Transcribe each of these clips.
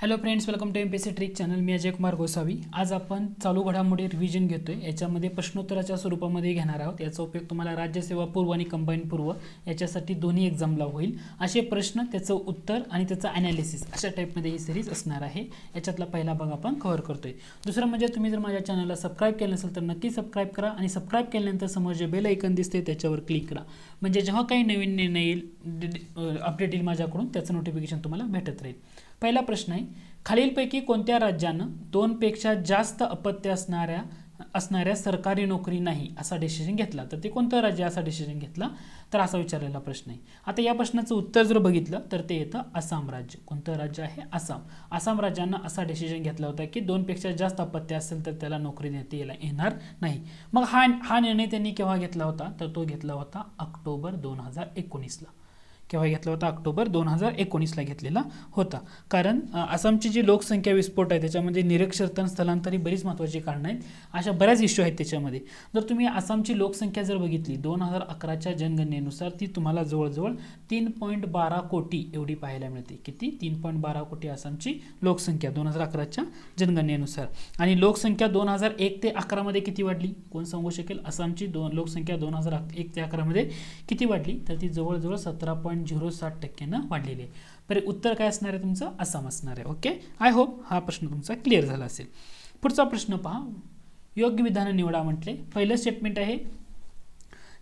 hello friends welcome to M P C trick channel मी अजय कुमार गोसावी आज आपण चालू घडामोडी रिव्हिजन घेतो आहे याच्यामध्ये प्रश्नोत्तराच्या स्वरूपामध्ये घेणार आहोत याचा उपयोग तुम्हाला राज्यसेवा पूर्व आणि कंबाईन पूर्व याच्यासाठी दोन्ही एक्झामला होईल असे प्रश्न त्याचं उत्तर आणि त्याचं ॲनालिसिस अशा टाईपमध्ये ही सिरीज असणार आहे याच्यातला पहिला भाग आपण कव्हर करतोय दुसरं म्हणजे तुम्ही जर माझ्या चॅनलला सबस्क्राईब केलं नसेल तर नक्की सबस्क्राईब करा आणि सबस्क्राईब केल्यानंतर समोर जे बेल ऐकन दिसते त्याच्यावर क्लिक करा म्हणजे जेव्हा काही नवीन निर्णय येईल अपडेट येईल माझ्याकडून त्याचं नोटिफिकेशन तुम्हाला भेटत राहील पहिला प्रश्न आहे खालीलपैकी कोणत्या राज्यानं दोनपेक्षा जास्त अपत्य असणाऱ्या असणाऱ्या सरकारी नोकरी नाही असा डिसिजन घेतला तर ते कोणतं राज्य असा डिसिजन घेतला तर असा विचारलेला प्रश्न आहे आता या प्रश्नाचं उत्तर जर बघितलं तर ते येतं आसाम राज्य कोणतं राज्य आहे आसाम आसाम राज्यानं असा डिसिजन घेतला होता की दोनपेक्षा जास्त अपत्य असेल तर त्याला नोकरी देता यायला येणार नाही मग हा हा निर्णय त्यांनी केव्हा घेतला होता तर तो घेतला होता ऑक्टोबर दोन हजार एकोणीसला केव्हा घेतला होता ऑक्टोबर दोन हजार एकोणीसला घेतलेला होता कारण आसामची जी लोकसंख्या विस्फोट आहे त्याच्यामध्ये निरक्षरतन स्थलांतर बरीच महत्त्वाची कारणं आहेत अशा बऱ्याच इश्यू आहेत त्याच्यामध्ये जर तुम्ही आसामची लोकसंख्या जर बघितली दोन हजार अकराच्या जनगणनेनुसार ती तुम्हाला जवळजवळ तीन पॉईंट बारा कोटी एवढी पाहायला मिळते किती तीन पॉईंट बारा कोटी आसामची लोकसंख्या दोन हजार अकराच्या जनगणनेनुसार आणि लोकसंख्या दोन हजार एक ते अकरामध्ये किती वाढली कोण सांगू शकेल आसामची दोन लोकसंख्या दोन हजार एक ते अकरामध्ये किती वाढली तर ती जवळजवळ सतरा पॉईंट पॉइंट झिरो सात टक्क्यानं आहे उत्तर काय असणार आहे तुमचं आसाम असणार आहे ओके आय होप हा प्रश्न तुमचा क्लिअर झाला असेल पुढचा प्रश्न पहा योग्य विधान निवडा म्हटले पहिलं स्टेटमेंट आहे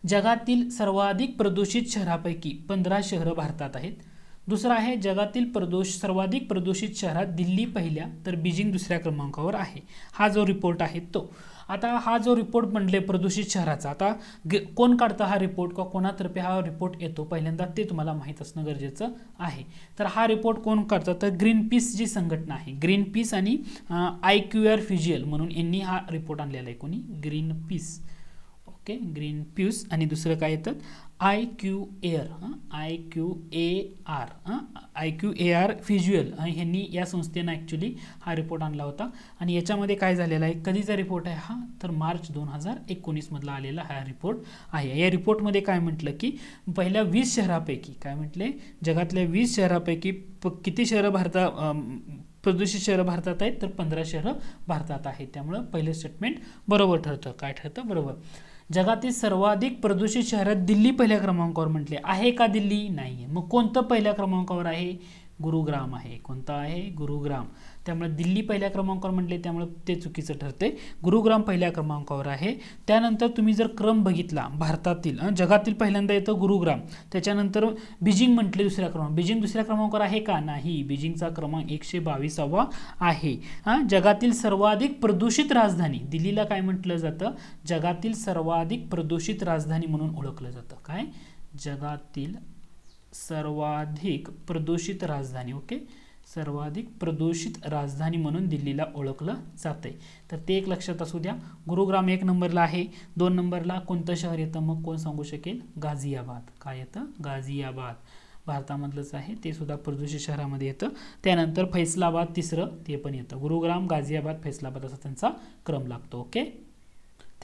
जगातील सर्वाधिक प्रदूषित शहरापैकी पंधरा शहर भारतात आहेत दुसरं आहे जगातील प्रदूष सर्वाधिक प्रदूषित शहरात दिल्ली पहिल्या तर बीजिंग दुसऱ्या क्रमांकावर आहे हा जो रिपोर्ट आहे तो आता हा जो रिपोर्ट म्हणले प्रदूषित शहराचा आता कोण काढतं हा रिपोर्ट किंवा कोणातर्फे हा रिपोर्ट येतो पहिल्यांदा ते तुम्हाला माहीत असणं गरजेचं आहे तर हा रिपोर्ट कोण काढतं तर ग्रीन पीस जी संघटना आहे ग्रीन पीस आणि आय क्यू आर फिजियल म्हणून यांनी हा रिपोर्ट आणलेला आहे कोणी Greenpeace okay Greenpeace आणि दुसरं काय येतं I Q air I Q A R I Q A R फिज्युअल ह्यांनी या संस्थेनं ॲक्च्युली हा रिपोर्ट आणला होता आणि याच्यामध्ये काय झालेला आहे कधीचा रिपोर्ट आहे हा तर मार्च दोन हजार एकोणीसमधला आलेला हा रिपोर्ट आहे या रिपोर्टमध्ये काय म्हटलं की पहिल्या वीस शहरापैकी काय म्हटले जगातल्या वीस शहरापैकी प किती शहरं भारता प्रदूषित शहरं भारतात आहेत तर पंधरा शहरं भारतात आहेत त्यामुळं पहिलं स्टेटमेंट बरोबर ठरतं काय ठरतं बरोबर जगातील सर्वाधिक प्रदूषित शहरात दिल्ली पहिल्या क्रमांकावर म्हटले आहे का दिल्ली नाही मग कोणतं पहिल्या क्रमांकावर आहे गुरुग्राम आहे कोणतं आहे गुरुग्राम त्यामुळे दिल्ली पहिल्या क्रमांकावर म्हटले त्यामुळे ते चुकीचं ठरते गुरुग्राम पहिल्या क्रमांकावर आहे त्यानंतर तुम्ही जर क्रम बघितला भारतातील जगातील पहिल्यांदा येतं गुरुग्राम त्याच्यानंतर बीजिंग म्हटले दुसऱ्या क्रमांक बीजिंग दुसऱ्या क्रमांकावर आहे का नाही बीजिंगचा क्रमांक एकशे बावीसावा आहे जगातील सर्वाधिक प्रदूषित राजधानी दिल्लीला काय म्हटलं जातं जगातील सर्वाधिक प्रदूषित राजधानी म्हणून ओळखलं जातं काय जगातील सर्वाधिक प्रदूषित राजधानी ओके सर्वाधिक प्रदूषित राजधानी म्हणून दिल्लीला ओळखलं जातं तर ते एक लक्षात असू द्या गुरुग्राम एक नंबरला आहे दोन नंबरला कोणतं शहर येतं मग कोण सांगू शकेल गाझियाबाद काय येतं गाझियाबाद भारतामधलंच आहे ते सुद्धा प्रदूषित शहरामध्ये येतं त्यानंतर फैसलाबाद तिसरं ते पण येतं गुरुग्राम गाझियाबाद फैसलाबाद असा त्यांचा क्रम लागतो ओके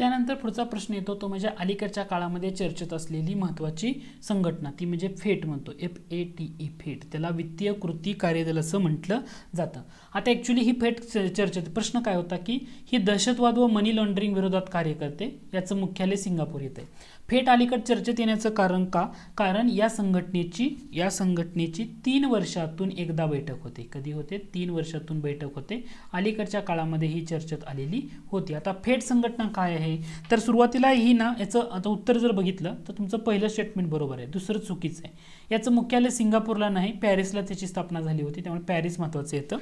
त्यानंतर पुढचा प्रश्न येतो तो म्हणजे अलीकडच्या काळामध्ये चर्चेत असलेली महत्वाची संघटना ती म्हणजे फेट म्हणतो एफ ए टी ई फेट त्याला वित्तीय कृती कार्यदल असं म्हटलं जातं आता ॲक्च्युली ही फेट चर्चेत प्रश्न काय होता की ही दहशतवाद व मनी लॉन्ड्रिंग विरोधात कार्य करते याचं मुख्यालय सिंगापूर येतं फेट अलीकड चर्चेत येण्याचं कारण का कारण या संघटनेची या संघटनेची तीन वर्षातून एकदा बैठक होते कधी होते तीन वर्षातून बैठक होते अलीकडच्या काळामध्ये ही चर्चेत आलेली होती आता फेट संघटना काय आहे तर सुरुवातीला ही ना याचं आता उत्तर जर बघितलं तर तुमचं पहिलं स्टेटमेंट बरोबर आहे दुसरं चुकीचं आहे याचं मुख्यालय सिंगापूरला नाही पॅरिसला त्याची स्थापना झाली होती त्यामुळे पॅरिस महत्वाचं येतं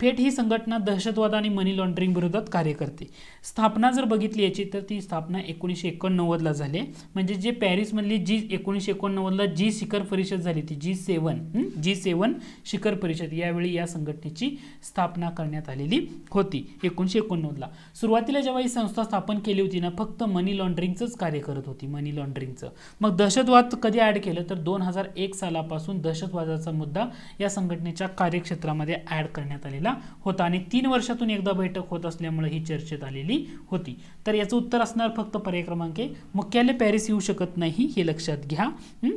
फेट ही संघटना दहशतवाद आणि मनी लॉन्ड्रिंग विरोधात कार्य करते स्थापना जर बघितली याची तर ती स्थापना एकोणीसशे एकोणनव्वदला झाली म्हणजे जे पॅरिसमधली जी एकोणीसशे एकोणनव्वदला जी शिखर परिषद झाली ती जी सेवन जी सेवन शिखर परिषद यावेळी या संघटनेची स्थापना करण्यात आलेली होती एकोणीसशे एकोणनव्वदला सुरुवातीला जेव्हा ही संस्था स्थापन केली होती ना फक्त मनी लॉन्ड्रिंगचंच कार्य करत होती मनी लॉन्ड्रिंगचं मग दहशतवाद कधी ॲड केलं तर दोन हजार एक सालापासून दहशतवादाचा मुद्दा या संघटनेच्या कार्यक्षेत्रामध्ये ॲड करण्यात आलेला होता आणि तीन वर्षातून एकदा बैठक होत असल्यामुळे ही चर्चेत आलेली होती तर याचं उत्तर असणार फक्त पर्याय क्रमांक मुख्यालय पॅरिस पॅरिस येऊ शकत नाही हे लक्षात घ्या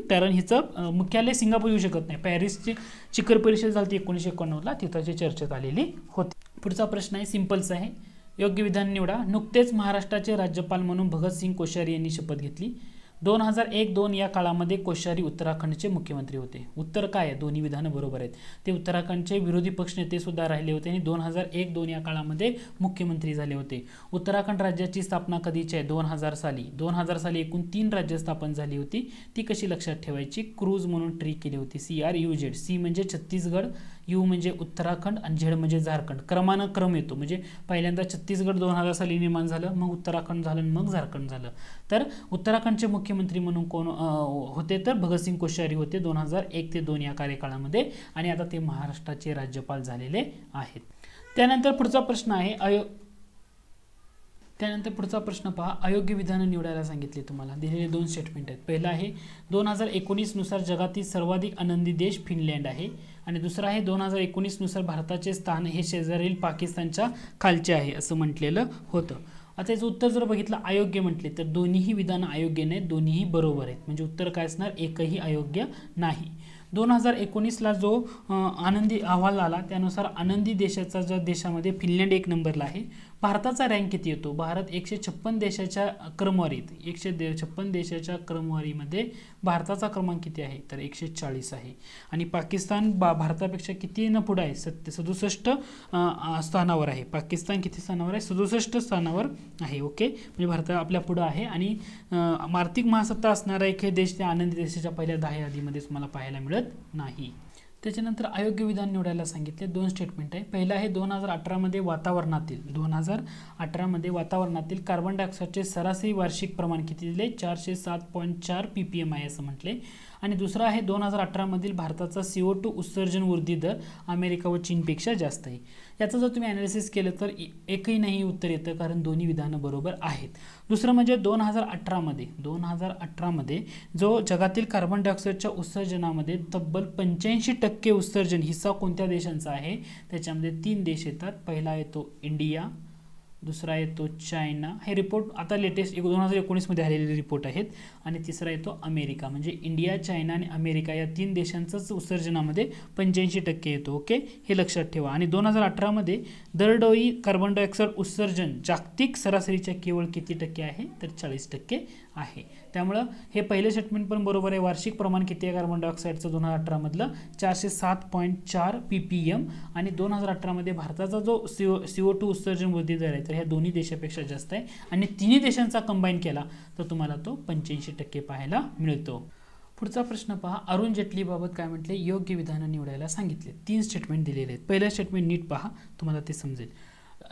कारण हिचं मुख्यालय सिंगापूर येऊ शकत नाही पॅरिसची शिखर परिषद झाली ती एकोणीसशे एकोणनव्वदला तिथं चर्चेत आलेली होती पुढचा प्रश्न आहे सिम्पलच आहे योग्य विधान निवडा नुकतेच महाराष्ट्राचे राज्यपाल म्हणून भगतसिंग कोश्यारी यांनी शपथ घेतली दोन हजार एक दोन या काळामध्ये कोश्यारी उत्तराखंडचे मुख्यमंत्री होते उत्तर काय आहे दोन्ही विधानं बरोबर आहेत ते उत्तराखंडचे विरोधी नेते सुद्धा राहिले होते आणि दोन हजार एक दोन या काळामध्ये मुख्यमंत्री झाले होते उत्तराखंड राज्याची स्थापना कधीची आहे दोन हजार साली दोन हजार साली एकूण तीन राज्य स्थापन झाली होती ती कशी लक्षात ठेवायची क्रूज म्हणून ट्री केली होती C R U Z C म्हणजे छत्तीसगड यू म्हणजे उत्तराखंड आणि झेड म्हणजे झारखंड क्रमानं क्रम येतो म्हणजे पहिल्यांदा छत्तीसगड दोन हजार साली निर्माण झालं मग उत्तराखंड झालं आणि मग झारखंड झालं तर उत्तराखंडचे मुख्यमंत्री म्हणून कोण होते तर भगतसिंग कोश्यारी होते दोन हजार एक ते दोन या कार्यकाळामध्ये आणि आता ते महाराष्ट्राचे राज्यपाल झालेले आहेत त्यानंतर पुढचा प्रश्न आहे अयो त्यानंतर पुढचा प्रश्न पहा अयोग्य विधानं निवडायला सांगितले तुम्हाला दिलेले दोन स्टेटमेंट आहेत पहिलं आहे दोन हजार एकोणीसनुसार जगातील सर्वाधिक आनंदी देश फिनलँड आहे आणि दुसरं आहे दोन हजार एकोणीसनुसार भारताचे स्थान हे शेजारील पाकिस्तानच्या खालचे आहे असं म्हटलेलं होतं आता याचं उत्तर जर बघितलं अयोग्य म्हटले तर दोन्हीही विधानं अयोग्य नाहीत दोन्हीही बरोबर आहेत म्हणजे उत्तर काय असणार एकही अयोग्य नाही दोन हजार एकोणीसला जो आनंदी अहवाल आला त्यानुसार आनंदी देशाचा ज्या देशामध्ये फिनलँड एक नंबरला आहे भारताचा रँक किती येतो भारत एकशे छप्पन देशाच्या क्रमवारीत एकशे दे छप्पन देशाच्या क्रमवारीमध्ये भारताचा क्रमांक किती आहे तर एकशे चाळीस आहे आणि पाकिस्तान बा भारतापेक्षा किती न पुढं आहे सत्य सदुसष्ट स्थानावर आहे पाकिस्तान किती स्थानावर आहे सदुसष्ट स्थानावर आहे ओके म्हणजे भारत आपल्या पुढं आहे आणि आर्थिक महासत्ता असणारा एक हे देश त्या आनंदी देशाच्या पहिल्या दहा यादीमध्ये तुम्हाला पाहायला मिळत नाही त्याच्यानंतर अयोग्य विधान निवडायला सांगितले दोन स्टेटमेंट आहे पहिलं आहे दोन हजार अठरामध्ये वातावरणातील दोन हजार अठरामध्ये वातावरणातील कार्बन डायऑक्साईडचे सरासरी वार्षिक प्रमाण किती दिले चारशे सात पॉईंट चार पी पी एम आहे असं म्हटले आणि दुसरा आहे दोन हजार अठरामधील भारताचा सीओ टू उत्सर्जन वृद्धी दर अमेरिका व चीनपेक्षा जास्त आहे याचं जर तुम्ही ॲनालिसिस केलं तर एकही नाही उत्तर येतं कारण दोन्ही विधानं बरोबर आहेत दुसरं म्हणजे दोन हजार अठरामध्ये दोन हजार अठरामध्ये जो जगातील कार्बन डायऑक्साईडच्या उत्सर्जनामध्ये तब्बल पंच्याऐंशी टक्के उत्सर्जन हिस्सा कोणत्या देशांचा आहे त्याच्यामध्ये तीन देश येतात पहिला येतो इंडिया दुसरा येतो चायना हे रिपोर्ट आता लेटेस्ट एक दोन हजार एकोणीसमध्ये आलेले रिपोर्ट आहेत आणि तिसरा येतो अमेरिका म्हणजे इंडिया चायना आणि अमेरिका या तीन देशांचंच उत्सर्जनामध्ये पंच्याऐंशी टक्के येतो ओके हे लक्षात ठेवा आणि दोन हजार अठरामध्ये दरडोई कार्बन डायऑक्साईड उत्सर्जन जागतिक सरासरीच्या केवळ किती टक्के आहे तर चाळीस टक्के आहे त्यामुळं हे पहिलं स्टेटमेंट पण बरोबर आहे वार्षिक प्रमाण किती आहे कार्बन डायऑक्साईडचं दोन हजार अठरामधलं चारशे सात पॉईंट चार पी पी एम आणि दोन हजार अठरामध्ये भारताचा जो सीओ सीओ टू उत्सर्जन वृद्धी दर आहे तर ह्या दोन्ही देशापेक्षा जास्त आहे आणि तिन्ही देशांचा कंबाईन केला तर तुम्हाला तो पंच्याऐंशी टक्के पाहायला मिळतो पुढचा प्रश्न पहा अरुण जेटलीबाबत काय म्हटले योग्य विधानं निवडायला सांगितले तीन स्टेटमेंट दिलेले आहेत पहिलं स्टेटमेंट नीट पहा तुम्हाला ते समजेल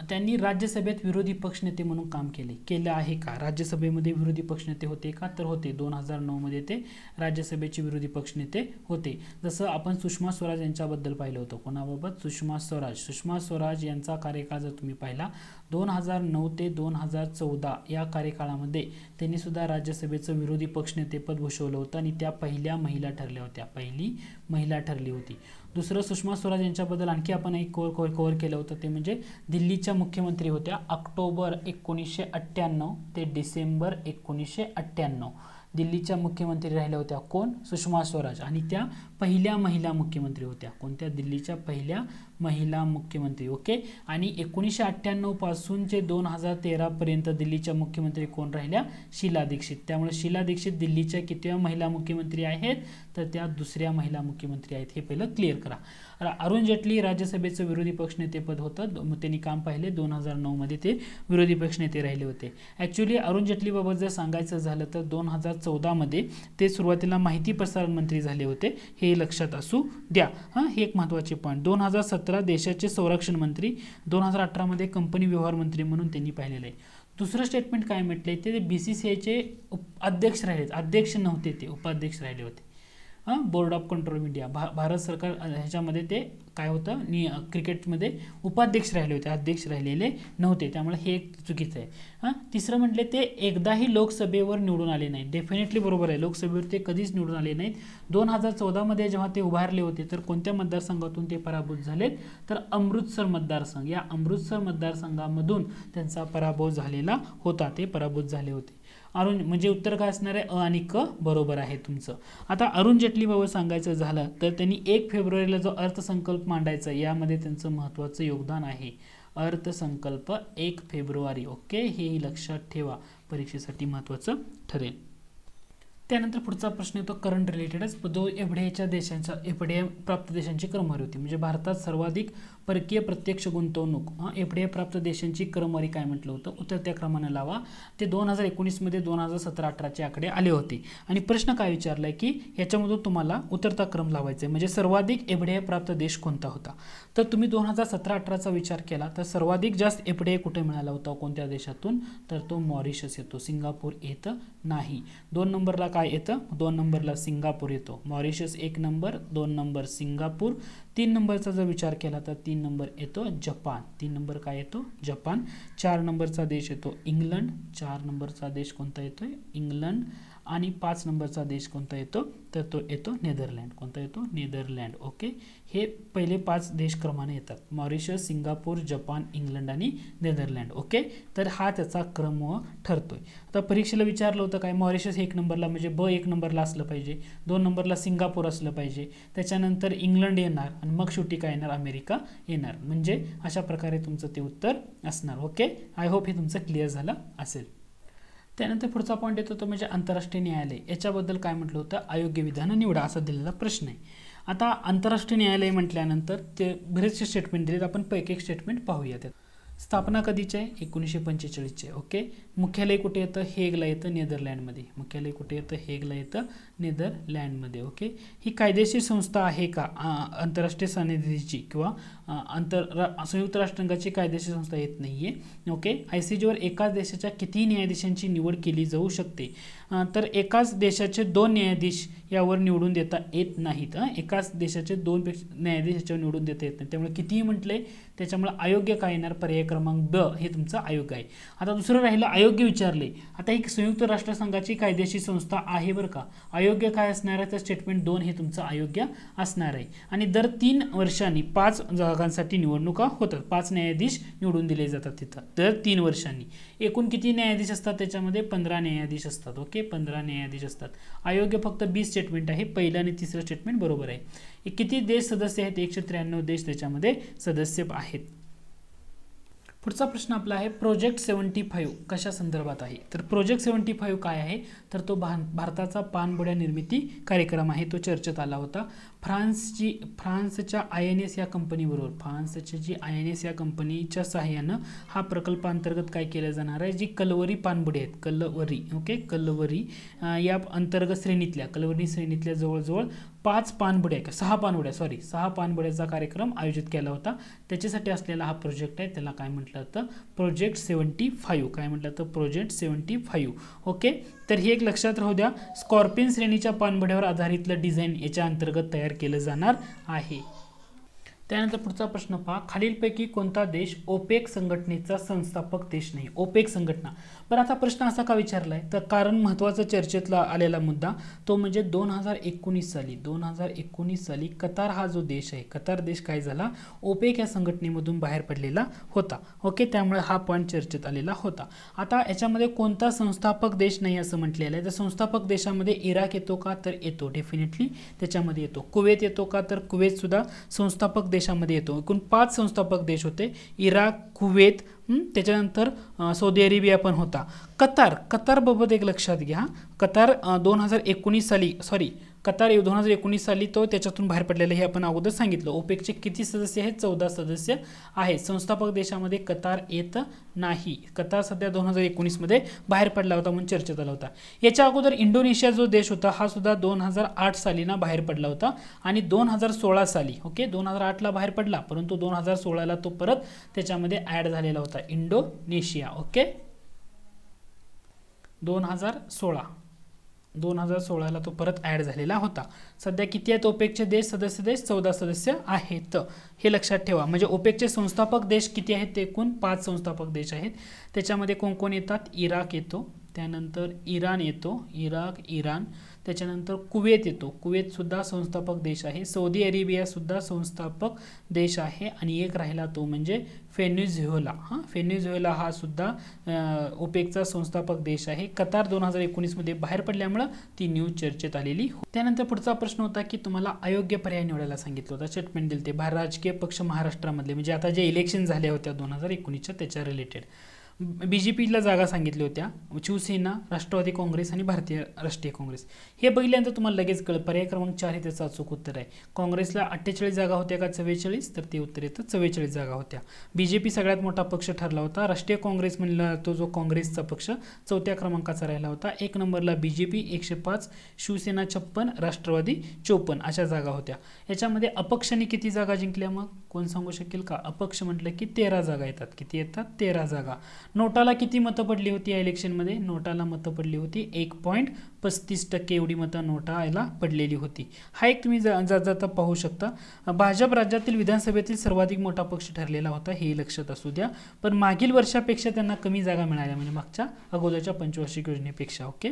त्यांनी राज्यसभेत विरोधी पक्षनेते म्हणून काम केले केलं आहे का राज्यसभेमध्ये विरोधी पक्षनेते होते का तर होते दोन हजार नऊमध्ये ते राज्यसभेचे विरोधी पक्षनेते होते जसं आपण सुषमा स्वराज यांच्याबद्दल पाहिलं होतं कोणाबाबत सुषमा स्वराज सुषमा स्वराज यांचा कार्यकाळ जर तुम्ही पाहिला दोन हजार नऊ ते दोन हजार चौदा या कार्यकाळामध्ये त्यांनी सुद्धा राज्यसभेचं विरोधी पक्षनेतेपद भूषवलं होतं आणि त्या पहिल्या महिला ठरल्या होत्या पहिली महिला ठरली होती दुसरं सुषमा स्वराज यांच्याबद्दल आणखी आपण एक कव्हर कव्हर केलं होतं ते म्हणजे दिल्लीच्या मुख्यमंत्री होत्या ऑक्टोबर एकोणीसशे अठ्ठ्याण्णव ते डिसेंबर एकोणीसशे अठ्ठ्याण्णव दिल्लीच्या मुख्यमंत्री राहिल्या होत्या कोण सुषमा स्वराज आणि त्या पहिल्या महिला मुख्यमंत्री होत्या कोणत्या दिल्लीच्या पहिल्या महिला मुख्यमंत्री ओके आणि एकोणीसशे अठ्ठ्याण्णव ते दोन हजार तेरापर्यंत दिल्लीच्या मुख्यमंत्री कोण राहिल्या शीला दीक्षित त्यामुळे शीला दीक्षित दिल्लीच्या कितव्या महिला मुख्यमंत्री आहेत तर त्या दुसऱ्या महिला मुख्यमंत्री आहेत हे पहिलं क्लिअर करा अरुण जेटली राज्यसभेचं विरोधी पक्षनेतेपद होतं त्यांनी काम पाहिले दोन हजार नऊमध्ये ते विरोधी पक्षनेते राहिले होते ॲक्च्युली अरुण जेटली जेटलीबाबत जर सांगायचं झालं तर दोन हजार चौदामध्ये ते सुरुवातीला माहिती प्रसारण मंत्री झाले होते हे लक्षात असू द्या हां हे एक महत्त्वाचे पॉईंट दोन हजार सतरा देशाचे संरक्षण मंत्री दोन हजार अठरामध्ये कंपनी व्यवहार मंत्री म्हणून त्यांनी पाहिलेलं आहे दुसरं स्टेटमेंट काय म्हटलं आहे ते बी सी सी आयचे अध्यक्ष राहिले अध्यक्ष नव्हते ते उपाध्यक्ष राहिले होते हां बोर्ड ऑफ कंट्रोल मीडिया भा भारत सरकार ह्याच्यामध्ये ते काय होतं नि क्रिकेटमध्ये उपाध्यक्ष राहिले होते अध्यक्ष राहिलेले नव्हते त्यामुळे हे एक चुकीचं आहे हां तिसरं म्हटले ते एकदाही लोकसभेवर निवडून आले नाही डेफिनेटली बरोबर आहे लोकसभेवर ते कधीच निवडून आले नाहीत दोन हजार चौदामध्ये जेव्हा ते उभारले होते तर कोणत्या मतदारसंघातून ते पराभूत झालेत तर अमृतसर मतदारसंघ या अमृतसर मतदारसंघामधून त्यांचा पराभव झालेला होता ते पराभूत झाले होते अरुण म्हणजे उत्तर काय असणार आहे अ आणि क बरोबर आहे तुमचं आता अरुण जेटली बाबा सांगायचं झालं तर त्यांनी एक फेब्रुवारीला जो अर्थसंकल्प मांडायचा यामध्ये त्यांचं महत्त्वाचं योगदान आहे अर्थसंकल्प एक फेब्रुवारी ओके हे लक्षात ठेवा परीक्षेसाठी महत्त्वाचं ठरेल त्यानंतर पुढचा प्रश्न येतो करंट रिलेटेडच जो एफडीआयच्या देशांचा एफडीआय प्राप्त देशांची क्रमवारी होती म्हणजे भारतात सर्वाधिक परकीय प्रत्यक्ष गुंतवणूक एफडीए एफडीआय प्राप्त देशांची क्रमवारी काय म्हटलं होतं उत्तर त्या लावा ते दोन हजार एकोणीसमध्ये दोन हजार सतरा अठराचे आकडे आले होते आणि प्रश्न काय विचारला आहे की याच्यामधून तुम्हाला उतरता क्रम लावायचा आहे म्हणजे सर्वाधिक एफडीए प्राप्त देश कोणता होता तर तुम्ही दोन हजार सतरा अठराचा विचार केला तर सर्वाधिक जास्त एफडीए कुठे मिळाला होता कोणत्या देशातून तर तो मॉरिशस येतो सिंगापूर येत नाही दोन नंबरला काय काय येतं दोन नंबरला सिंगापूर येतो मॉरिशस एक नंबर दोन नंबर सिंगापूर तीन नंबरचा जर विचार केला तर तीन नंबर येतो जपान तीन नंबर काय येतो जपान चार नंबरचा देश येतो इंग्लंड चार नंबरचा देश कोणता येतो इंग्लंड आणि पाच नंबरचा देश कोणता येतो तर तो येतो नेदरलँड कोणता येतो नेदरलँड ओके हे पहिले पाच देश क्रमाने येतात मॉरिशस सिंगापूर जपान इंग्लंड आणि नेदरलँड ओके तर हा त्याचा क्रम ठरतोय आता परीक्षेला विचारलं होतं काय मॉरिशस एक नंबरला म्हणजे ब एक नंबरला असलं पाहिजे दोन नंबरला सिंगापूर असलं पाहिजे त्याच्यानंतर इंग्लंड येणार आणि मग शेवटी काय येणार अमेरिका येणार म्हणजे अशा प्रकारे तुमचं ते उत्तर असणार ओके आय होप हे तुमचं क्लिअर झालं असेल त्यानंतर पुढचा पॉईंट येतो तो म्हणजे आंतरराष्ट्रीय न्यायालय याच्याबद्दल काय म्हटलं होतं अयोग्य विधानं निवडा असा दिलेला प्रश्न आहे आता आंतरराष्ट्रीय न्यायालय म्हटल्यानंतर ते बरेचसे स्टेटमेंट दिलेत आपण पैकी एक स्टेटमेंट पाहूया त्यात स्थापना कधीची आहे एकोणीसशे पंचेचाळीसची आहे ओके मुख्यालय कुठे येतं हेगला येतं नेदरलँडमध्ये मुख्यालय कुठे येतं हेगला येतं नेदरलँडमध्ये ओके ही कायदेशीर संस्था आहे का आंतरराष्ट्रीय सानिधीची किंवा आंतर संयुक्त राष्ट्रांगाची कायदेशीर संस्था येत नाही आहे ओके आय सी जीवर एकाच देशाच्या किती न्यायाधीशांची निवड केली जाऊ शकते तर एकाच देशाचे दोन न्यायाधीश यावर निवडून देता येत नाहीत एकाच देशाचे दोन पेक्षा न्यायाधीश याच्यावर निवडून देता येत नाही त्यामुळे कितीही म्हटले त्याच्यामुळे अयोग्य काय येणार पर्याय क्रमांक ब हे तुमचं आयोग आहे आता दुसरं राहिलं अयोग्य विचारले आता एक संयुक्त राष्ट्रसंघाची कायदेशीर संस्था आहे बरं का अयोग्य काय असणार आहे तर स्टेटमेंट दोन हे तुमचं अयोग्य असणार आहे आणि दर तीन वर्षांनी पाच जागांसाठी निवडणुका होतात पाच न्यायाधीश निवडून दिले जातात तिथं दर तीन वर्षांनी एकूण किती न्यायाधीश असतात त्याच्यामध्ये पंधरा न्यायाधीश असतात ओके पंधरा न्यायाधीश असतात अयोग्य फक्त बीस स्टेटमेंट आहे पहिलं आणि स्टेटमेंट बरोबर आहे किती देश सदस्य आहेत एकशे त्र्याण्णव देश त्याच्यामध्ये सदस्य आहेत पुढचा प्रश्न आपला आहे प्रोजेक्ट सेव्हन्टी फाईव्ह कशा संदर्भात आहे तर प्रोजेक्ट सेव्हन्टी फाईव्ह काय आहे तर तो भारताचा पाणबुड्या निर्मिती कार्यक्रम आहे तो चर्चेत आला होता फ्रान्सची फ्रान्सच्या आय एन एस या कंपनीबरोबर फ्रान्सच्या जी आय एन एस या कंपनीच्या सहाय्यानं हा प्रकल्प अंतर्गत काय केल्या जाणार आहे जी कलवरी पानबुडी आहेत कलवरी ओके कलवरी या अंतर्गत श्रेणीतल्या कलवरी श्रेणीतल्या जवळजवळ पाच पानबुड्या किंवा सहा पानबुड्या सॉरी सहा पानबुड्याचा कार्यक्रम आयोजित केला होता त्याच्यासाठी असलेला हा प्रोजेक्ट आहे त्याला काय म्हटलं जातं प्रोजेक्ट सेवन्टी फाईव्ह काय म्हटलं जातं प्रोजेक्ट सेवन्टी फाईव्ह ओके तर ही एक लक्षात राहू द्या स्कॉर्पियन श्रेणीच्या पानबुड्यावर आधारितलं डिझाईन याच्या अंतर्गत तयार केलं जाणार आहे त्यानंतर पुढचा प्रश्न पहा खालीलपैकी कोणता देश ओपेक संघटनेचा संस्थापक देश नाही ओपेक संघटना पण आता प्रश्न असा का विचारला आहे तर कारण महत्वाचा चर्चेतला आलेला मुद्दा तो म्हणजे दोन हजार एकोणीस साली दोन हजार एकोणीस साली कतार हा जो देश आहे कतार देश काय झाला ओपेक या संघटनेमधून बाहेर पडलेला होता ओके त्यामुळे हा पॉईंट चर्चेत आलेला होता आता याच्यामध्ये कोणता संस्थापक देश नाही असं म्हटलेलं आहे तर संस्थापक देशामध्ये इराक येतो का तर येतो डेफिनेटली त्याच्यामध्ये येतो कुवेत येतो का तर कुवेत सुद्धा संस्थापक देशामध्ये येतो एकूण पाच संस्थापक देश होते इराक कुवेत त्याच्यानंतर सौदी अरेबिया पण होता कतार कतारबाबत एक लक्षात घ्या कतार दोन हजार एकोणीस साली सॉरी कतार ये दोन हजार एकोणीस साली तो त्याच्यातून बाहेर पडलेला हे आपण अगोदर सांगितलं ओपेकचे किती सदस्य आहेत चौदा सदस्य आहेत संस्थापक देशामध्ये कतार येत नाही कतार सध्या दोन हजार एकोणीसमध्ये बाहेर पडला होता म्हणून चर्चेत आला होता याच्या अगोदर इंडोनेशिया जो देश होता हा सुद्धा दोन हजार आठ साली ना बाहेर पडला होता आणि दोन हजार सोळा साली ओके दोन हजार आठला बाहेर पडला परंतु दोन हजार सोळाला तो परत त्याच्यामध्ये ॲड झालेला होता इंडोनेशिया ओके दोन हजार सोळा दोन हजार सोळाला तो परत ॲड झालेला होता सध्या किती आहेत ओपेकचे देश सदस्य देश चौदा सदस्य आहेत हे लक्षात ठेवा म्हणजे ओपेकचे संस्थापक देश किती आहेत ते एकूण पाच संस्थापक देश आहेत त्याच्यामध्ये कोण कोण येतात इराक येतो त्यानंतर इराण येतो इराक इराण त्याच्यानंतर कुवेत येतो कुवेतसुद्धा संस्थापक देश आहे सौदी अरेबियासुद्धा संस्थापक देश आहे आणि एक राहिला तो म्हणजे फेन्युझेला हां फेन्युझोला हा सुद्धा ओपेकचा संस्थापक देश आहे कतार दोन हजार एकोणीसमध्ये बाहेर पडल्यामुळं ती न्यूज चर्चेत आलेली त्यानंतर पुढचा प्रश्न होता की तुम्हाला अयोग्य पर्याय निवडायला सांगितलं होतं स्टेटमेंट दिले ते राजकीय पक्ष महाराष्ट्रामधले म्हणजे आता जे इलेक्शन झाल्या होत्या दोन हजार एकोणीसच्या त्याच्या रिलेटेड बी जे पीला जागा सांगितल्या होत्या शिवसेना राष्ट्रवादी काँग्रेस आणि भारतीय राष्ट्रीय काँग्रेस हे बघितल्यानंतर तुम्हाला लगेच कळ पर्याय क्रमांक चार हे त्याचं अचूक उत्तर आहे काँग्रेसला अठ्ठेचाळीस जागा होत्या का चव्वेचाळीस तर ते उत्तर येतं चव्वेचाळीस जागा होत्या बी जे पी सगळ्यात मोठा पक्ष ठरला होता राष्ट्रीय काँग्रेस म्हणला तो जो काँग्रेसचा पक्ष चौथ्या क्रमांकाचा राहिला होता एक नंबरला बी जे पी एकशे पाच शिवसेना छप्पन राष्ट्रवादी चोपन्न अशा जागा होत्या याच्यामध्ये ने किती जागा जिंकल्या मग कोण सांगू शकेल का अपक्ष म्हटलं की तेरा जागा येतात किती येतात तेरा जागा नोटाला किती मतं पडली होती या इलेक्शनमध्ये नोटाला मतं पडली होती एक पॉईंट पस्तीस टक्के एवढी मतं नोटायला पडलेली होती हा एक तुम्ही जा जाता पाहू शकता भाजप राज्यातील विधानसभेतील सर्वाधिक मोठा पक्ष ठरलेला होता हे लक्षात असू द्या पण मागील वर्षापेक्षा त्यांना कमी जागा मिळाल्या म्हणजे मागच्या अगोदरच्या पंचवार्षिक योजनेपेक्षा ओके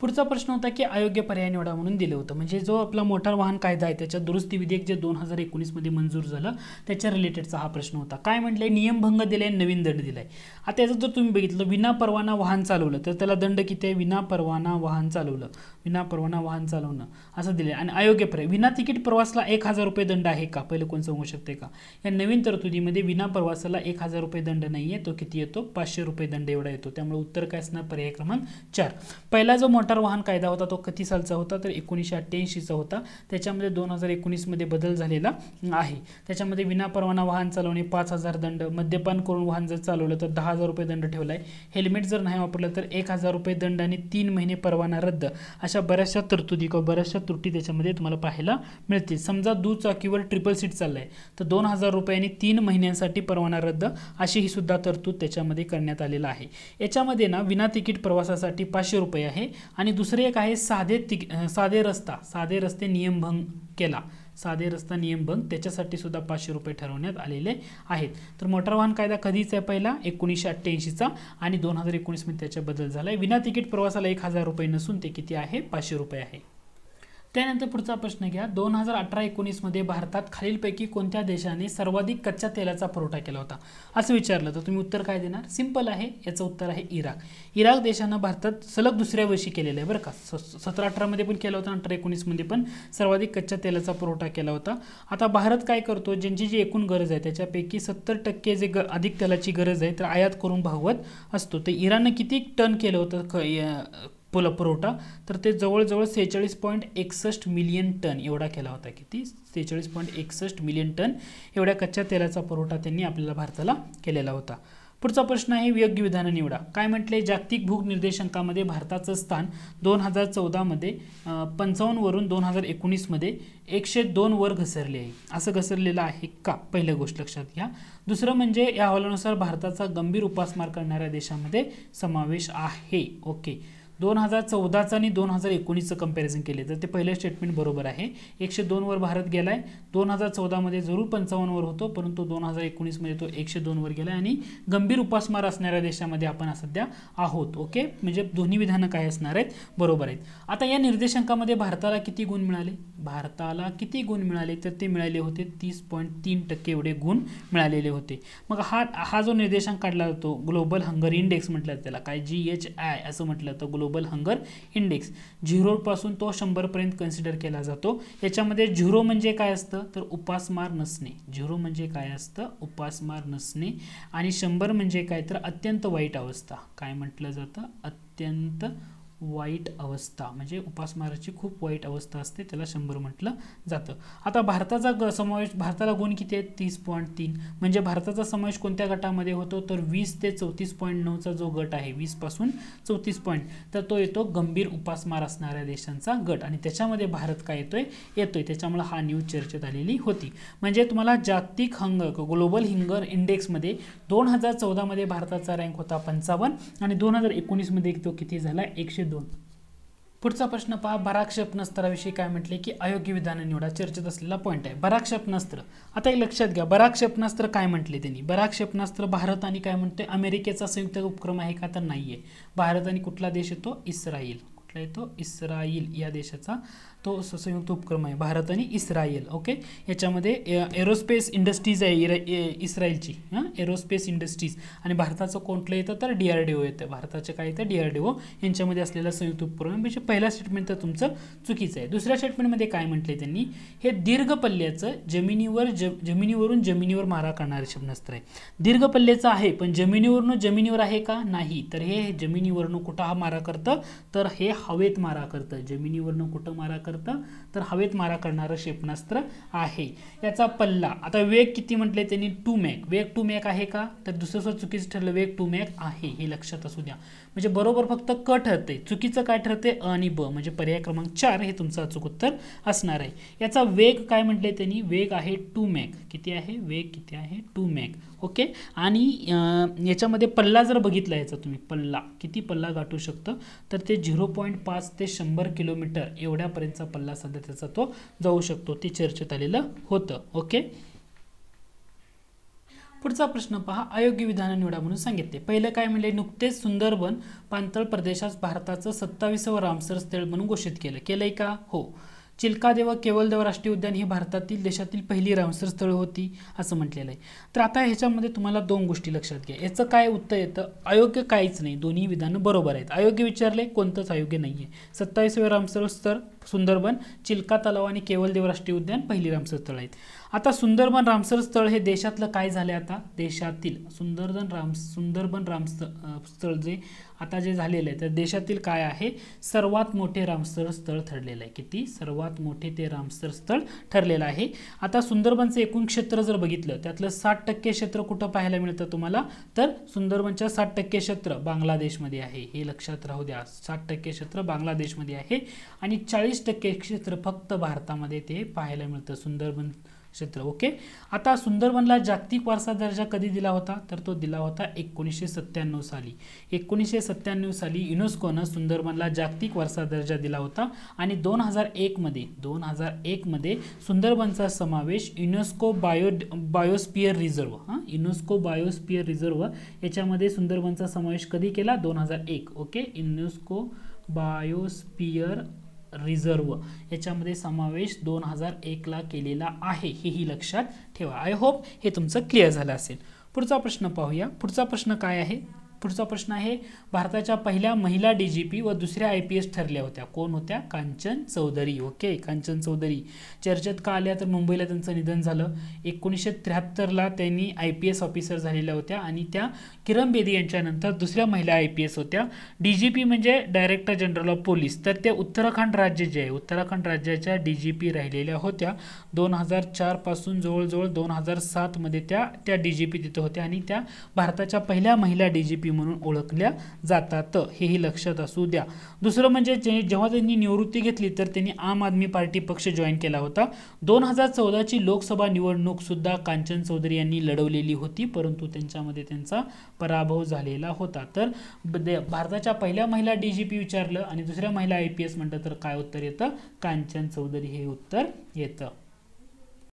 पुढचा प्रश्न होता की अयोग्य पर्याय निवडा म्हणून दिलं होतं म्हणजे जो आपला मोटार वाहन कायदा आहे त्याच्या दुरुस्ती विधेयक जे दोन हजार एकोणीसमध्ये मंजूर झालं त्याच्या रिलेटेडचा हा प्रश्न होता काय म्हटलं नियमभंग दिलाय नवीन दंड दिलाय आता याचं जर तुम्ही बघितलं विना परवाना वाहन चालवलं तर त्याला दंड किती आहे विना परवाना वाहन चालवलं विना परवाना वाहन चालवणं असं दिलं आणि अयोग्य पर्याय विना तिकीट प्रवासाला एक हजार रुपये दंड आहे का पहिलं कोण सांगू शकते का या नवीन तरतुदीमध्ये विना प्रवासाला एक हजार रुपये दंड नाही आहे तो किती येतो पाचशे रुपये दंड एवढा येतो त्यामुळे उत्तर काय असणार पर्याय क्रमांक चार पहिला जो मोठा मोटार वाहन कायदा होता तो किती सालचा होता तर एकोणीसशे अठ्ठ्याऐंशीचा होता त्याच्यामध्ये दोन हजार एकोणीसमध्ये बदल झालेला आहे त्याच्यामध्ये विना परवाना वाहन चालवणे पाच हजार दंड मद्यपान करून वाहन जर चालवलं तर दहा हजार रुपये दंड ठेवला आहे हेल्मेट जर नाही वापरलं तर एक हजार रुपये दंड आणि तीन महिने परवाना रद्द अशा बऱ्याचशा तरतुदी किंवा बऱ्याचशा त्रुटी त्याच्यामध्ये तुम्हाला पाहायला मिळतील समजा दुचाकीवर ट्रिपल सीट चाललं आहे तर दोन हजार रुपये आणि तीन महिन्यांसाठी परवाना रद्द अशी ही सुद्धा तरतूद त्याच्यामध्ये करण्यात आलेला आहे याच्यामध्ये ना विना तिकीट प्रवासासाठी पाचशे रुपये आहे आणि दुसरे एक आहे साधे तिक साधे रस्ता साधे रस्ते नियमभंग केला साधे रस्ता नियमभंग त्याच्यासाठी सुद्धा पाचशे रुपये ठरवण्यात आलेले आहेत तर मोटार वाहन कायदा कधीच आहे पहिला एकोणीसशे अठ्ठ्याऐंशीचा आणि दोन हजार एकोणीसमध्ये त्याच्या बदल झाला आहे विना तिकीट प्रवासाला एक हजार रुपये नसून ते किती आहे पाचशे रुपये आहे त्यानंतर पुढचा प्रश्न घ्या दोन हजार अठरा एकोणीसमध्ये भारतात खालीलपैकी कोणत्या देशाने सर्वाधिक कच्च्या तेलाचा पुरवठा केला होता असं विचारलं तर तुम्ही उत्तर काय देणार सिंपल आहे याचं उत्तर आहे इराक इराक देशानं भारतात सलग दुसऱ्या वर्षी केलेलं आहे बरं का सतरा अठरामध्ये पण केला होता अठरा एकोणीसमध्ये पण सर्वाधिक कच्च्या तेलाचा पुरवठा केला होता आता भारत काय करतो ज्यांची जी एकूण गरज आहे त्याच्यापैकी सत्तर टक्के जे ग अधिक तेलाची गरज आहे तर आयात करून भागवत असतो तर इराणनं किती टन केलं होतं पुल पुरवठा तर ते जवळजवळ सेहेचाळीस पॉईंट एकसष्ट मिलियन टन एवढा केला होता किती सेहेचाळीस पॉईंट एकसष्ट मिलियन टन एवढ्या कच्च्या तेलाचा पुरवठा त्यांनी आपल्याला भारताला केलेला होता पुढचा प्रश्न आहे योग्य विधान निवडा काय म्हटले जागतिक भूक निर्देशांकामध्ये भारताचं स्थान दोन हजार चौदामध्ये पंचावन्नवरून दोन हजार एकोणीसमध्ये एकशे दोन वर घसरले आहे असं घसरलेलं आहे का पहिलं गोष्ट लक्षात घ्या दुसरं म्हणजे या अहवालानुसार भारताचा गंभीर उपासमार करणाऱ्या देशामध्ये समावेश आहे ओके दोन हजार चौदाचं आणि दोन हजार एकोणीसचं कम्पॅरिझन केले तर ते पहिलं स्टेटमेंट बरोबर आहे एकशे दोनवर भारत गेला आहे दोन हजार चौदामध्ये जरूर पंचावन्नवर होतो परंतु दोन हजार एकोणीसमध्ये तो एकशे दोनवर गेला आणि गंभीर उपासमार असणाऱ्या देशामध्ये आपण सध्या आहोत ओके म्हणजे दोन्ही विधानं काय असणार आहेत बरोबर आहेत आता या निर्देशांकामध्ये भारताला किती गुण मिळाले भारताला किती गुण मिळाले तर ते मिळाले होते तीस पॉईंट तीन टक्के एवढे गुण मिळालेले होते मग हा हा जो निर्देशांक काढला जातो ग्लोबल हंगर इंडेक्स म्हटलं त्याला काय जी एच आय असं म्हटलं तर ग्लोबल हंगर इंडेक्स पासून तो शंभरपर्यंत कन्सिडर केला जातो याच्यामध्ये झिरो म्हणजे काय असतं तर उपासमार नसणे झिरो म्हणजे काय असतं उपासमार नसणे आणि शंभर म्हणजे काय तर अत्यंत वाईट अवस्था काय म्हटलं जातं अत्यंत वाईट अवस्था म्हणजे उपासमाराची खूप वाईट अवस्था असते त्याला शंभर म्हटलं जातं आता भारताचा ग समावेश भारताला गुण किती आहेत तीस पॉईंट तीन म्हणजे भारताचा समावेश कोणत्या गटामध्ये होतो तर वीस ते चौतीस पॉईंट नऊचा जो गट आहे वीसपासून चौतीस पॉईंट तर तो येतो गंभीर उपासमार असणाऱ्या देशांचा गट आणि त्याच्यामध्ये भारत काय येतोय येतोय त्याच्यामुळे हा न्यूज चर्चेत आलेली होती म्हणजे तुम्हाला जागतिक हंगर ग्लोबल हिंगर इंडेक्समध्ये दोन हजार चौदामध्ये भारताचा रँक होता पंचावन्न आणि दोन हजार एकोणीसमध्ये तो किती झाला एकशे दोन पुढचा प्रश्न पहा बराक्षेपणास्त्राविषयी क्षेपणास्त्राविषयी काय म्हटले की अयोग्य विधान निवडा चर्चेत असलेला पॉईंट आहे बराक्षेपणास्त्र आता एक लक्षात घ्या बरा क्षेपणास्त्र काय म्हटले त्यांनी बरा क्षेपणास्त्र भारत आणि काय म्हणते अमेरिकेचा संयुक्त उपक्रम आहे का तर नाही आहे भारत आणि कुठला देश येतो इस्रायल कुठला इस्रायल या देशाचा तो संयुक्त उपक्रम आहे भारत आणि इस्रायल ओके याच्यामध्ये एरोस्पेस इंडस्ट्रीज आहे इस्रायलची हां एरोस्पेस इंडस्ट्रीज आणि भारताचं कोणतं येतं तर डी आर डी ओ येतं भारताचं काय येतं डी आर डी ओ यांच्यामध्ये असलेला संयुक्त उपक्रम म्हणजे पहिला स्टेटमेंट तर तुमचं चुकीचं आहे दुसऱ्या स्टेटमेंटमध्ये काय म्हटलं आहे त्यांनी हे दीर्घ पल्ल्याचं जमिनीवर ज जमिनीवरून जमिनीवर मारा करणारे क्षेपणास्त्र आहे दीर्घ पल्ल्याचं आहे पण जमिनीवरून जमिनीवर आहे का नाही तर हे जमिनीवरून कुठं हा मारा करतं तर हे हवेत मारा करतं जमिनीवरनं कुठं मारा करतं तर हवेत मारा करणारं क्षेपणास्त्र आहे याचा पल्ला आता वेग किती म्हटले त्यांनी टू मॅक वेग टू मॅक आहे का तर दुसरं सर चुकीचं ठरलं वेग टू मॅक आहे हे लक्षात असू द्या म्हणजे बरोबर फक्त क ठरते चुकीचं काय ठरते अ आणि ब म्हणजे पर्याय क्रमांक चार हे तुमचं अचूक उत्तर असणार आहे याचा वेग काय म्हटले त्यांनी वेग आहे टू मॅक किती आहे वेग किती आहे टू मॅक ओके आणि याच्यामध्ये पल्ला जर बघितला याचा तुम्ही पल्ला किती पल्ला गाठू शकतं तर ते झिरो पॉइंट पाच ते शंभर किलोमीटर एवढ्यापर्यंतचा पल्ला सध्या तो जाऊ शकतो ते चर्चेत आलेलं होतं ओके पुढचा प्रश्न पहा अयोग्य विधान निवडा म्हणून सांगितले पहिलं काय म्हणले नुकतेच सुंदरबन पांतळ प्रदेशात भारताचं सत्तावीसावं रामसर स्थळ म्हणून घोषित केलं केलंय का हो चिल्कादेव देव राष्ट्रीय उद्यान ही भारतातील देशातील पहिली रामसर स्थळ होती असं म्हटलेलं आहे तर आता ह्याच्यामध्ये तुम्हाला दोन गोष्टी लक्षात घ्या याचं काय उत्तर येतं अयोग्य काहीच नाही दोन्ही विधानं बरोबर आहेत अयोग्य विचारले कोणतंच अयोग्य नाही आहे सत्तावीसवे रामसर स्थळ सुंदरबन चिल्का तलाव आणि केवलदेव राष्ट्रीय उद्यान पहिली रामसर स्थळ आहेत आता सुंदरबन रामसर स्थळ हे देशातलं काय झालं आता देशातील सुंदरबन राम सुंदरबन रामस्थ स्थळ जे आता जे झालेलं आहे तर देशातील काय आहे सर्वात मोठे रामसर स्थळ ठरलेलं आहे किती सर्वात मोठे ते रामसर स्थळ ठरलेलं आहे आता सुंदरबनचं एकूण क्षेत्र जर बघितलं त्यातलं साठ टक्के क्षेत्र कुठं पाहायला मिळतं तुम्हाला तर सुंदरबनच्या साठ टक्के क्षेत्र बांगलादेशमध्ये आहे हे लक्षात राहू द्या साठ टक्के क्षेत्र बांगलादेशमध्ये आहे आणि चाळीस चाळीस टक्के क्षेत्र फक्त भारतामध्ये ते पाहायला मिळतं सुंदरबन क्षेत्र ओके आता सुंदरबनला जागतिक वारसा दर्जा कधी दिला होता तर तो दिला होता एकोणीसशे सत्त्याण्णव साली एकोणीसशे सत्त्याण्णव साली युनेस्कोनं सुंदरबनला जागतिक वारसा दर्जा दिला होता आणि दोन हजार एकमध्ये दोन हजार एकमध्ये सुंदरबनचा समावेश युनेस्को बायो बायोस्पियर रिझर्व हां युनेस्को बायोस्पियर रिझर्व याच्यामध्ये सुंदरबनचा समावेश कधी केला दोन हजार एक ओके युनेस्को बायोस्पियर रिझर्व याच्यामध्ये समावेश दोन हजार एकला केलेला आहे हेही लक्षात ठेवा आय होप हे तुमचं क्लिअर झालं असेल पुढचा प्रश्न पाहूया पुढचा प्रश्न काय आहे पुढचा प्रश्न आहे भारताच्या पहिल्या महिला डी जी पी व दुसऱ्या आय पी एस ठरल्या होत्या कोण होत्या कांचन चौधरी ओके कांचन चौधरी चर्चेत का आल्या तर मुंबईला त्यांचं निधन झालं एकोणीसशे त्र्याहत्तरला त्यांनी आय पी एस ऑफिसर झालेल्या होत्या आणि त्या किरण बेदी यांच्यानंतर दुसऱ्या महिला आय पी एस होत्या डी जी पी म्हणजे डायरेक्टर जनरल ऑफ पोलीस तर ते उत्तराखंड राज्य जे आहे उत्तराखंड राज्याच्या डी जी पी राहिलेल्या होत्या दोन हजार चारपासून जवळजवळ दोन हजार सातमध्ये त्या त्या डी जी पी तिथं होत्या आणि त्या भारताच्या पहिल्या महिला डी जी पी म्हणून ओळखल्या जातात हेही लक्षात असू द्या दुसरं म्हणजे जेव्हा त्यांनी निवृत्ती घेतली तर त्यांनी आम आदमी पार्टी पक्ष जॉईन केला होता दोन हजार चौदाची लोकसभा निवडणूक सुद्धा कांचन चौधरी यांनी लढवलेली होती परंतु त्यांच्यामध्ये त्यांचा पराभव झालेला होता तर भारताच्या पहिल्या महिला डीजीपी विचारलं आणि दुसऱ्या महिला आय पी एस म्हटलं तर काय उत्तर येतं कांचन चौधरी हे उत्तर येतं